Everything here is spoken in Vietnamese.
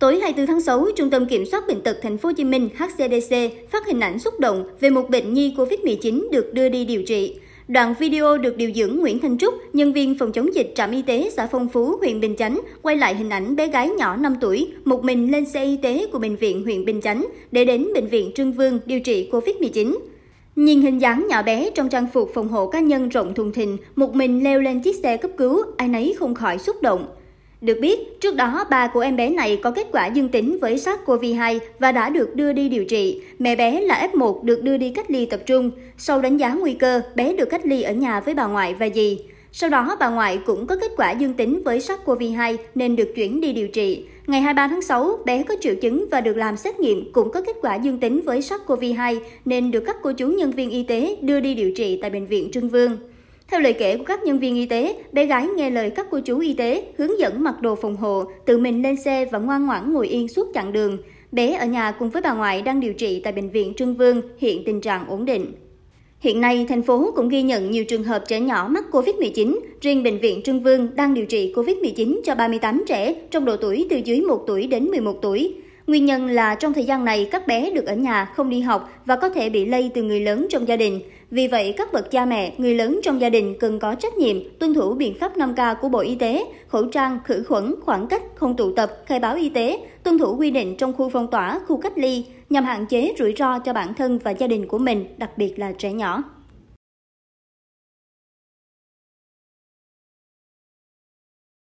Tối 24 tháng 6, Trung tâm Kiểm soát Bệnh tật Thành phố Hồ Chí Minh HCDC phát hình ảnh xúc động về một bệnh nhi COVID-19 được đưa đi điều trị. Đoạn video được điều dưỡng Nguyễn Thanh Trúc, nhân viên phòng chống dịch trạm y tế xã Phong Phú, huyện Bình Chánh, quay lại hình ảnh bé gái nhỏ 5 tuổi một mình lên xe y tế của bệnh viện huyện Bình Chánh để đến bệnh viện Trương Vương điều trị COVID-19. Nhìn hình dáng nhỏ bé trong trang phục phòng hộ cá nhân rộng thùng thình, một mình leo lên chiếc xe cấp cứu, ai nấy không khỏi xúc động. Được biết, trước đó ba của em bé này có kết quả dương tính với SARS-CoV-2 và đã được đưa đi điều trị. Mẹ bé là F1 được đưa đi cách ly tập trung. Sau đánh giá nguy cơ, bé được cách ly ở nhà với bà ngoại và dì. Sau đó, bà ngoại cũng có kết quả dương tính với SARS-CoV-2 nên được chuyển đi điều trị. Ngày 23 tháng 6, bé có triệu chứng và được làm xét nghiệm cũng có kết quả dương tính với SARS-CoV-2 nên được các cô chú nhân viên y tế đưa đi điều trị tại Bệnh viện Trưng Vương. Theo lời kể của các nhân viên y tế, bé gái nghe lời các cô chú y tế hướng dẫn mặc đồ phòng hộ, tự mình lên xe và ngoan ngoãn ngồi yên suốt chặng đường. Bé ở nhà cùng với bà ngoại đang điều trị tại Bệnh viện Trương Vương, hiện tình trạng ổn định. Hiện nay, thành phố cũng ghi nhận nhiều trường hợp trẻ nhỏ mắc COVID-19. Riêng Bệnh viện Trương Vương đang điều trị COVID-19 cho 38 trẻ trong độ tuổi từ dưới 1 tuổi đến 11 tuổi. Nguyên nhân là trong thời gian này các bé được ở nhà không đi học và có thể bị lây từ người lớn trong gia đình. Vì vậy, các bậc cha mẹ, người lớn trong gia đình cần có trách nhiệm tuân thủ biện pháp 5K của Bộ Y tế, khẩu trang, khử khuẩn, khoảng cách, không tụ tập, khai báo y tế, tuân thủ quy định trong khu phong tỏa, khu cách ly nhằm hạn chế rủi ro cho bản thân và gia đình của mình, đặc biệt là trẻ nhỏ.